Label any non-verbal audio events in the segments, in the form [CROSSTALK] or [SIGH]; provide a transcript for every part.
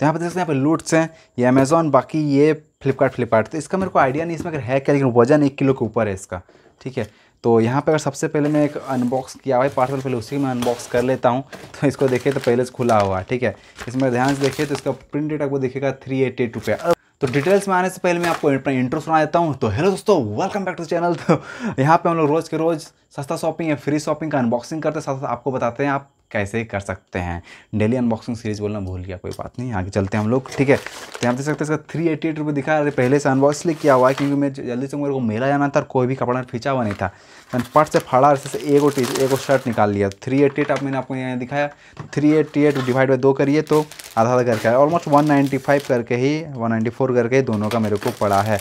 तो यहाँ पर देख सकते हैं यहाँ पर लूट्स हैं ये अमेजोन बाकी ये फ्लिपकार्ट फ्लिपकार्ट तो इसका मेरे को आइडिया नहीं इसमें अगर है क्या लेकिन वजन एक किलो के ऊपर है इसका ठीक है तो यहाँ पर अगर सबसे पहले मैं एक अनबॉक्स किया हुआ है पार्सल पहले उसी में अनबॉक्स कर लेता हूँ तो इसको देखिए तो पहले से खुला हुआ ठीक है इसमें ध्यान से देखिए तो इसका प्रिंट डेट आपको देखेगा थ्री एट एट रुपया तो डिटेल्स में आने से पहले मैं आपको अपना इंट्रो सुना देता हूँ तो हेलो दोस्तों वेलकम बैक टू चैनल तो यहाँ पे हम लोग रोज़ के रोज़ सस्ता शॉपिंग या फ्री शॉपिंग का अनबॉक्सिंग करते हैं साथ साथ आपको बताते हैं आप कैसे कर सकते हैं डेली अनबॉक्सिंग सीरीज बोलना भूल गया कोई बात नहीं आगे चलते हैं हम लोग ठीक है तो आप देख सकते हैं इसका थ्री एटी एट रुपये दिखाया पहले से अनबॉक्स लिए किया हुआ है क्योंकि मैं जल्दी से मेरे को मेला जाना था और कोई भी कपड़ा फिंचा हुआ नहीं था मैंने पट से फाड़ा और से एगो टी एगो शर्ट निकाल लिया थ्री एटी एट आप मैंने आपको यहाँ दिखाया three eighty eight divide by दो करिए तो आधा आधा करके आया ऑलमोस्ट वन नाइन्टी फाइव करके ही वन नाइन्टी फोर करके ही दोनों का मेरे को पड़ा है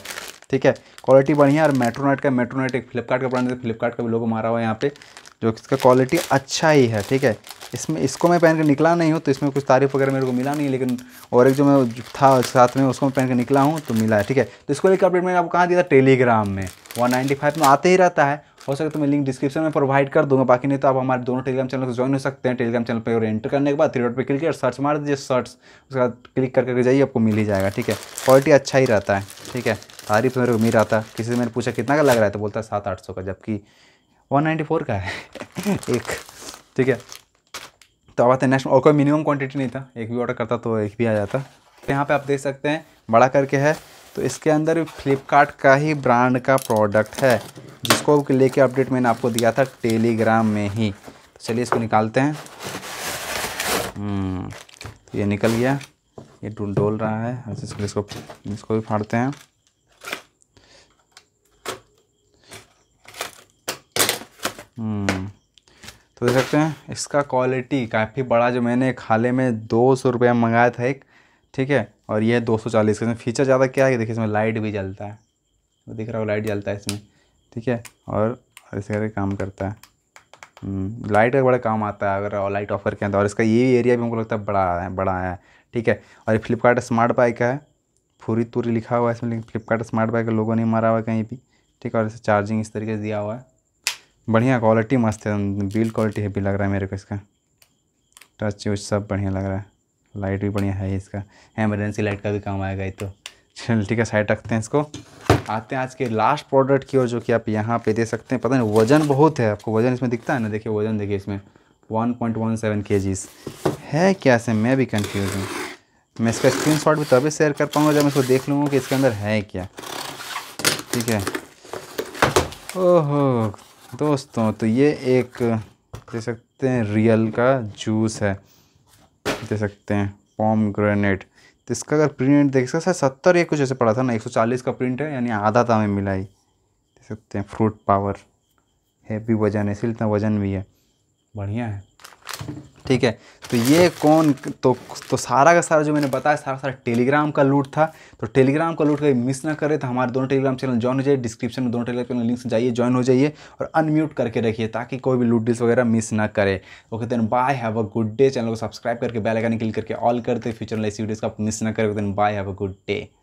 ठीक है क्वालिटी बढ़िया और मेट्रोनेट का मेट्रोनेट एक फ्लिपकार्ट का ब्रांड है फ्लिपकार्ट का भी लोग मारा हुआ है यहाँ पे जो इसका क्वालिटी अच्छा ही है ठीक है इसमें इसको मैं पहन के निकला नहीं हूँ तो इसमें कुछ तारीफ वगैरह मेरे को मिला नहीं लेकिन और एक जो मैं था साथ में उसको मैं पहन के निकला हूँ तो मिला है ठीक है तो इसको लेकर अपडेट मैंने आपको कहाँ दिया था टेलीग्राम में वन नाइन्टी फाइव में आते ही रहता है हो सके तो मैं लिंक डिस्क्रिप्शन में प्रोवाइड कर दूंगा बाकी नहीं तो आप हमारे दोनों टेलीग्राम चैनल को ज्वाइन हो सकते हैं टेलीग्राम चैनल पर एंटर करने के बाद थ्री डॉट पर क्लिक कर सर्च मार दीजिए सर्च उसके बाद क्लिक करके जाइए आपको मिल ही जाएगा ठीक है क्वालिटी अच्छा ही रहता है ठीक है तारीफ मेरे को मिल रहा था किसी से मैंने पूछा कितना का लग रहा है तो बोलता है सात आठ सौ का जबकि वन नाइन्टी फोर का है [LAUGHS] एक ठीक है तो आते नेक्स्ट और कोई मिनिमम क्वांटिटी नहीं था एक भी ऑर्डर करता तो एक भी आ जाता तो यहाँ पे आप देख सकते हैं बड़ा करके है तो इसके अंदर फ्लिपकार्ट का ही ब्रांड का प्रोडक्ट है जिसको लेके अपडेट मैंने आपको दिया था टेलीग्राम में ही तो चलिए इसको निकालते हैं हम्म, तो ये निकल गया ये डुल डोल रहा है अच्छा इसको इसको इसको भी फाड़ते हैं हम्म तो देख सकते हैं इसका क्वालिटी काफ़ी बड़ा जो मैंने खाले में दो सौ मंगाया था एक ठीक है और ये दो सौ चालीस का फीचर ज़्यादा क्या है देखिए इसमें लाइट भी जलता है वो दिख रहा हो लाइट जलता है इसमें ठीक है और इस करके काम करता है लाइट हम्म, का बड़ा काम आता है अगर लाइट ऑफ करके आता और इसका ये एरिया भी हमको लगता है बड़ा है बड़ा आया है ठीक है और ये फ्लिपकार्ट स्मार्ट बाइक का है पूरी तूरी लिखा हुआ है इसमें लेकिन फ्लिपकार्ट स्मार्ट बाइक का लोगों ने मारा हुआ है कहीं भी ठीक है और इसे चार्जिंग इस तरीके से दिया हुआ है बढ़िया क्वालिटी मस्त है बिल्ड क्वालिटी भी लग रहा है मेरे को इसका टच वच सब बढ़िया लग रहा है लाइट भी बढ़िया है इसका एमरजेंसी लाइट का भी काम आएगा ही तो चल ठीक है साइड रखते हैं इसको आते हैं आज के लास्ट प्रोडक्ट की ओर जो कि आप यहाँ पे दे सकते हैं पता नहीं वज़न बहुत है आपको वज़न इसमें दिखता है ना देखिए वज़न देखिए इसमें 1.17 पॉइंट है क्या से मैं भी कंफ्यूज हूँ मैं इसका स्क्रीन शॉट भी तभी शेयर कर पाऊँगा जब मैं इसको देख लूँगा कि इसके अंदर है क्या ठीक है ओहो दोस्तों तो ये एक दे सकते हैं रियल का जूस है दे सकते हैं पॉम ग्रेनेट तो इसका अगर प्रिंट देख सकते हैं सत्तर एक कुछ ऐसे पड़ा था ना एक सौ चालीस का प्रिंट है यानी आधा था हमें ही देख सकते हैं फ्रूट पावर हैवी वजन है इसलिए इतना वजन भी है बढ़िया है ठीक है तो ये कौन तो तो सारा का सारा जो मैंने बताया सारा सारा टेलीग्राम का लूट था तो टेलीग्राम का लूट कहीं मिस ना करें तो हमारे दोनों टेलीग्राम चैनल ज्वाइन हो जाइए डिस्क्रिप्शन में दोनों टेलीग्राम चैनल लिंक से जाइए ज्वाइन हो जाइए और अनम्यूट करके रखिए ताकि कोई भी लूट डिल्स वगैरह मिस ना करे okay then bye have a good day channel को सब्सक्राइब करके बेल आइकन क्लिक करके ऑल करते फ्यूचर में ऐसी वीडियोस का मिस ना करें then bye have a good day